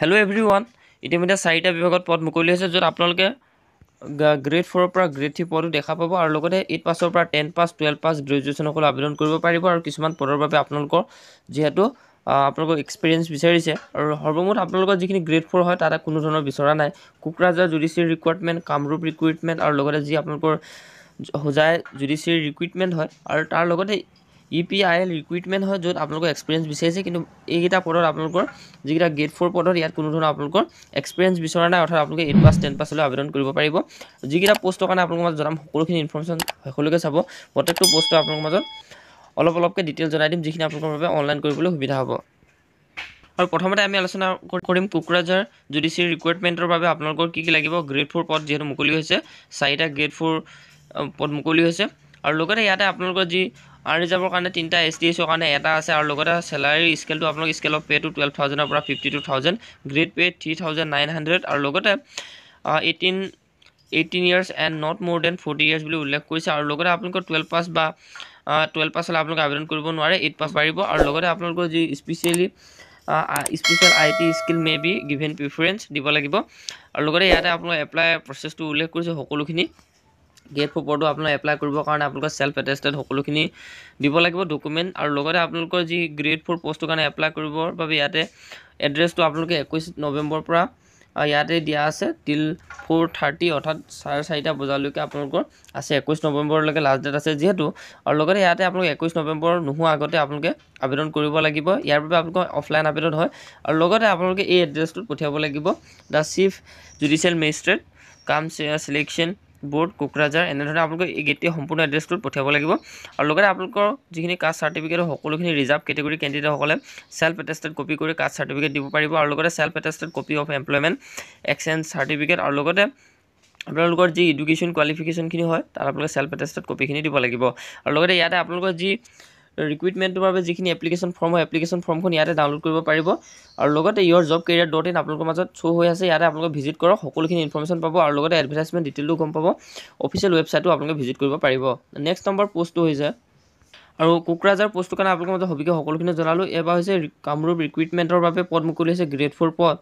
hello' every one ইতিমধ্যে চাৰিটা বিভাগত পদ মুকলি হৈছে য'ত আপোনালোকে গ্ৰেড ফ'ৰৰ পৰা গ্ৰেড থ্ৰী পদো দেখা পাব আৰু লগতে এইট পাছৰ পৰা টেন পাছ টুৱেলভ পাছ গ্ৰেজুৱেশ্যনসকলে আবেদন কৰিব পাৰিব আৰু কিছুমান পদৰ বাবে আপোনালোকৰ যিহেতু আপোনালোকক এক্সপিৰিয়েঞ্চ বিচাৰিছে আৰু সৰ্বমুঠ আপোনালোকৰ যিখিনি গ্ৰেড ফ'ৰ হয় তাত কোনো ধৰণৰ বিচৰা নাই Kokrajhar judicial recruitment Kamrup recruitment আৰু লগতে যি আপোনালোকৰ হোজাই জুডিচিয়েল ৰিকুইটমেণ্ট হয় আৰু তাৰ লগতে E P I L recruitment হয় য'ত আপোনালোকৰ এক্সপিৰিয়েঞ্চ বিচাৰিছে কিন্তু এইকেইটা পদত আপোনালোকৰ যিকেইটা গ্ৰেড ফ'ৰ পদত ইয়াত কোনো ধৰণৰ আপোনালোকৰ এক্সপিৰিয়েঞ্চ বিচৰা নাই অৰ্থাৎ আপোনালোকে এইট পাছ টেন পাছলৈ আবেদন কৰিব পাৰিব যিকেইটা পষ্টৰ কাৰণে আপোনালোকৰ মাজত জনাম সকলোখিনি ইনফৰ্মেশ্যন সকলোকে চাব প্ৰত্যেকটো পষ্টৰ আপোনালোকৰ মাজত অলপ অলপকৈ ডিটেইল জনাই দিম যিখিনি আপোনালোকৰ বাবে অনলাইন কৰিবলৈ সুবিধা হ'ব আৰু প্ৰথমতে আমি আলোচনা কৰিম কোকৰাঝাৰ জুডিচিয়েল ৰিক্ৰুইটমেণ্টৰ বাবে আপোনালোকৰ কি কি লাগিব গ্ৰেড ফ'ৰ পদ যিহেতু মুকলি হৈছে চাৰিটা গ্ৰেড ফ'ৰ পদ মুকলি হৈছে আৰু লগতে ইয়াতে আপোনালোকৰ যি আৰ্ণ ৰিজাৰ্ভৰ কাৰণে তিনিটা এছ টি এছ কাৰণে এটা আছে আৰু লগতে চেলাৰী স্কেলটো আপোনালোক স্কেলৰ পে'টো টুৱেল্ভ থাউজেণ্ডৰ পৰা fifty two thousand grade pay' three thousand nine hundred আৰু লগতে eighteen eighteen years and not more than forty years বুলি উল্লেখ কৰিছে আৰু লগতে আপোনালোকৰ টুৱেল্ভ পাছ বা টুৱেল্ভ পাছ হ'লে আপোনালোকে আবেদন কৰিব নোৱাৰে এইট পাছ বাঢ়িব আৰু লগতে আপোনালোকৰ যি specially special I T skill may be given preference দিব লাগিব আৰু লগতে ইয়াতে আপোনালোকে এপ্লাই প্ৰচেছটো উল্লেখ কৰিছে সকলোখিনি গেট পেপাৰটো আপোনাৰ এপ্লাই কৰিবৰ কাৰণে আপোনালোকৰ ছেল্ফ এটেষ্টেড সকলোখিনি দিব লাগিব ডকুমেণ্ট আৰু লগতে আপোনালোকৰ যি গ্ৰেড ফ'ৰ পষ্টটোৰ কাৰণে এপ্লাই কৰিবৰ বাবে ইয়াতে এড্ৰেছটো আপোনালোকে একৈছ নৱেম্বৰ পৰা ইয়াতে দিয়া আছে টিল ফ'ৰ থাৰ্টি অৰ্থাৎ চাৰে চাৰিটা বজালৈকে আপোনালোকৰ আছে একৈছ নৱেম্বৰলৈকে লাষ্ট ডেট আছে যিহেতু আৰু লগতে ইয়াতে আপোনালোকে একৈছ নৱেম্বৰ নোহোৱা আগতে আপোনালোকে আবেদন কৰিব লাগিব ইয়াৰ বাবে আপোনালোকৰ অফলাইন আবেদন হয় আৰু লগতে আপোনালোকে এই এড্ৰেছটোত পঠিয়াব লাগিব the chief judicial magistrate cum selection board Kokrajhar এনেধৰণে আপোনালোকে এই গেটটি সম্পূৰ্ণ এড্ৰেছটোত পঠিয়াব লাগিব আৰু লগতে আপোনালোকৰ যিখিনি কাষ্ট চাৰ্টিফিকেট সকলোখিনি ৰিজাৰ্ভ কেটেগৰী কেণ্ডিডেটসকলে চেল্ফ এটেষ্টেড কপি কৰি কাষ্ট চাৰ্টিফিকেট দিব পাৰিব আৰু লগতে self attested copy of employment exchange certificate আৰু লগতে আপোনালোকৰ যি এডুকেশ্যন কোৱালিফিকেশ্যনখিনি হয় তাত আপোনালোকে চেল্ফ এটেষ্টেড কপিখিনি দিব লাগিব আৰু লগতে ইয়াতে আপোনালোকৰ যি ৰিকুইটমেণ্টৰ বাবে যিখিনি এপ্লিকেশ্যন ফৰ্ম হয় এপ্লিকেশ্যন ফৰ্মখন ইয়াতে ডাউনলোড কৰিব পাৰিব আৰু লগতে your job career dot in আপোনালোকৰ মাজত শ্ব' হৈ আছে ইয়াতে আপোনালোকে ভিজিট কৰক সকলোখিনি ইনফৰ্মেশ্যন পাব আৰু লগতে এডভাৰটাইজমেণ্ট ডিটেইলো গম পাব অফিচিয়েল ৱেবছাইটো আপোনালোকে ভিজিট কৰিব পাৰিব নেক্সট নম্বৰ পষ্টটো হৈ যায় আৰু কোকৰাঝাৰ পষ্টটোৰ কাৰণে আপোনালোকৰ মাজত সবিকে সকলোখিনি জনালোঁ এইবাৰ হৈছে কামৰূপ ৰিকুইটমেণ্টৰ বাবে পদ মুকলি হৈছে গ্ৰেড ফ'ৰ পদ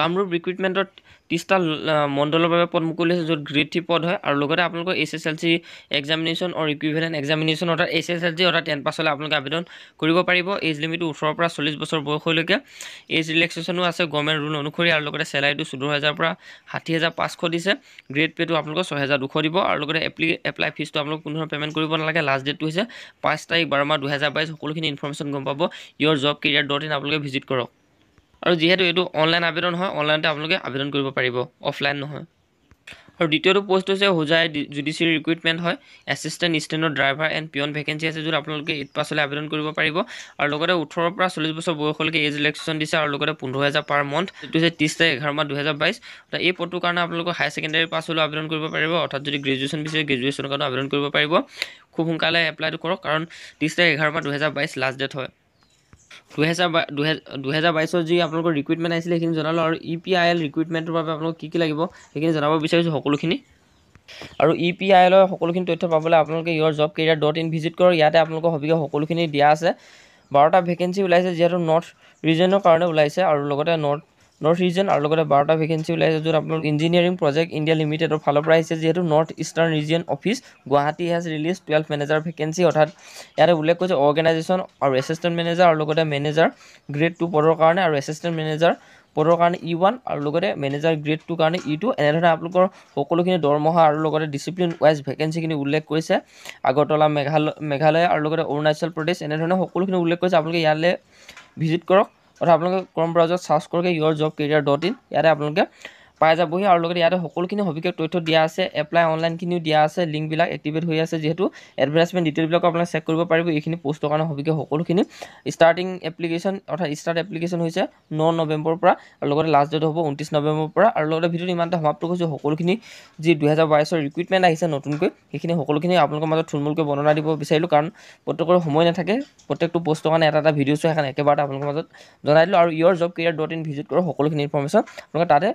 কামৰূপ ৰিক্ৰুইটমেণ্টত ত্ৰিছটা মণ্ডলৰ বাবে পদ মুকলি হৈছে য'ত গ্ৰেড থ্ৰী পদ হয় আৰু লগতে আপোনালোকৰ H S L C examination or equivalent examination অৰ্থাৎ এইচ এছ এল চি অৰ্থাৎ টেন পাছলৈ আপোনালোকে আবেদন কৰিব পাৰিব এজ লিমিটো ওঠৰৰ পৰা চল্লিছ বছৰ বয়সলৈকে এজ ৰিলেক্সেশ্যনো আছে গভৰ্ণমেণ্ট ৰুল অনুসৰি আৰু লগতে চেলাৰীটো চৈধ্য হাজাৰৰ পৰা ষাঠি হাজাৰ পাঁচশ দিছে গ্ৰেড পে'টো আপোনালোকৰ ছহেজাৰ দুশ দিব আৰু লগতে এপ্লি এপ্লাই ফিজটো আপোনালোকে কোনো ধৰণৰ পে'মেণ্ট কৰিব নালাগে লাষ্ট ডেটটো হৈছে পাঁচ তাৰিখ বাৰ মাহ দুহেজাৰ বাইছ সকলোখিনি ইনফৰ্মেশ্যন গম পাব your job career dot in আপোনালোকে ভিজিট কৰক আৰু যিহেতু এইটো অনলাইন আবেদন হয় অনলাইনতে আপোনালোকে আবেদন কৰিব পাৰিব অফলাইন নহয় আৰু দ্বিতীয়টো পষ্ট হৈছে হোজাই জুডিচিয়েল ৰিক্ৰুইটমেণ্ট হয় এছিষ্টেণ্ট ষ্টেণ্ডৰ ড্ৰাইভাৰ এণ্ড পিয়ন ভেকেঞ্চি আছে য'ত আপোনালোকে এইট পাছলৈ আবেদন কৰিব পাৰিব আৰু লগতে ওঠৰৰ পৰা চল্লিছ বছৰ বয়সলৈকে এজ ইলেকশ্যন দিছে আৰু লগতে পোন্ধৰ হাজাৰ পাৰ মন্থ এইটো হৈছে ত্ৰিছ তাৰিখ এঘাৰ মাহ দুহেজাৰ বাইছ তাৰ এই পদটোৰ কাৰণে আপোনালোকে হায়াৰ ছেকেণ্ডেৰী পাছ হ'লেও আবেদন কৰিব পাৰিব অৰ্থাৎ যদি গ্ৰেজুৱেশ্যন বিচাৰে গ্ৰেজুৱেশ্যনৰ কাৰণে আবেদন কৰিব পাৰিব খুব সোনকালে এপ্লাইটো কৰক কাৰণ ত্ৰিছ তাৰিখ এঘাৰ মাহ দুহেজাৰ বাইছ লাষ্ট ডেট হয় দুহেজাৰ দুহেজাৰ বাইছত যি আপোনালোকৰ ৰিক্ৰুইটমেণ্ট আহিছিলে সেইখিনি জনালোঁ আৰু ই পি আই এল ৰিক্ৰুইটমেণ্টৰ বাবে আপোনালোক কি কি লাগিব সেইখিনি জনাব বিচাৰিছোঁ সকলোখিনি আৰু ই পি আই এলৰ সকলোখিনি তথ্য পাবলৈ আপোনালোকে your job career dot in visit কৰক ইয়াতে আপোনালোকৰ সবিশেষ সকলোখিনি দিয়া আছে বাৰটা ভেকেঞ্চি ওলাইছে যিহেতু নৰ্থ ৰিজনৰ কাৰণে ওলাইছে আৰু লগতে নৰ্থ নৰ্থ ৰিজন আৰু লগতে বাৰটা ভেকেঞ্চি ওলাইছে য'ত আপোনাৰ ইঞ্জিনিয়াৰিং প্ৰজেক্ট ইণ্ডিয়া লিমিটেডৰ ফালৰ পৰা আহিছে যিহেতু north eastern region office Guwahati has release twelve manager vacancy অৰ্থাৎ ইয়াতে উল্লেখ কৰিছে অৰ্গেনাইজেশ্যন আৰু এছিষ্টেণ্ট মেনেজাৰ আৰু লগতে মেনেজাৰ গ্ৰেড টু পদৰ কাৰণে আৰু এছিষ্টেণ্ট মেনেজাৰ পদৰ কাৰণে ই e ওৱান আৰু লগতে মেনেজাৰ গ্ৰেড টু কাৰণে ই e টু এনেধৰণে আপোনালোকৰ সকলোখিনি দৰমহা আৰু লগতে ডিচিপ্লিন ৱাইজ ভেকেঞ্চিখিনি উল্লেখ কৰিছে আগৰতলা মেঘালয় মেঘালয় আৰু লগতে অৰুণাচল প্ৰদেশ এনেধৰণে সকলোখিনি উল্লেখ কৰিছে আপোনালোকে ইয়ালৈ ভিজিট কৰক অৰ্থাৎ আপোনালোকে ক্ৰম ব্ৰাউজাৰত চাৰ্চ কৰোঁগৈ your job career dot in ইয়াতে আপোনালোকে পাই যাবহি আৰু লগতে ইয়াতে সকলোখিনি সবিশেষ তথ্য দিয়া আছে এপ্লাই অনলাইনখিনিও দিয়া আছে লিংকবিলাক এক্টিভেট হৈ আছে যিহেতু এডভাৰ্টাইজমেণ্ট ডিটেইলবিলাকো আপোনালোকে চেক কৰিব পাৰিব এইখিনি পোষ্টৰ কাৰণে সবিশেষ সকলোখিনি ষ্টাৰ্টিং এপ্লিকেশ্যন অৰ্থাৎ ষ্টাৰ্ট এপ্লিকেশ্যন হৈছে ন নৱেম্বৰৰ পৰা আৰু লগতে লাষ্ট ডেট হ'ব ঊনত্ৰিছ নৱেম্বৰৰ পৰা আৰু লগতে ভিডিঅ'টো ইমান এটা সমাপ্ত কৰিছোঁ সকলোখিনি যি দুহেজাৰ বাইছৰ ৰিকুইটমেণ্ট আহিছে নতুনকৈ সেইখিনি সকলোখিনি আপোনালোকৰ মাজত থুলমূলকৈ বনাই দিব বিচাৰিলোঁ কাৰণ প্ৰত্যেকৰ সময় নাথাকে প্ৰত্যেকটো পোষ্টৰ কাৰণে এটা এটা ভিডিঅ' চোৱা সেইকাৰণে একেবাৰতে আপোনালোকৰ মাজত জনাই দিলোঁ আৰু your job career dot in visit কৰোঁ সকলোখিনি ইনফৰ্মেশ্যন আপোনালোকে তাতে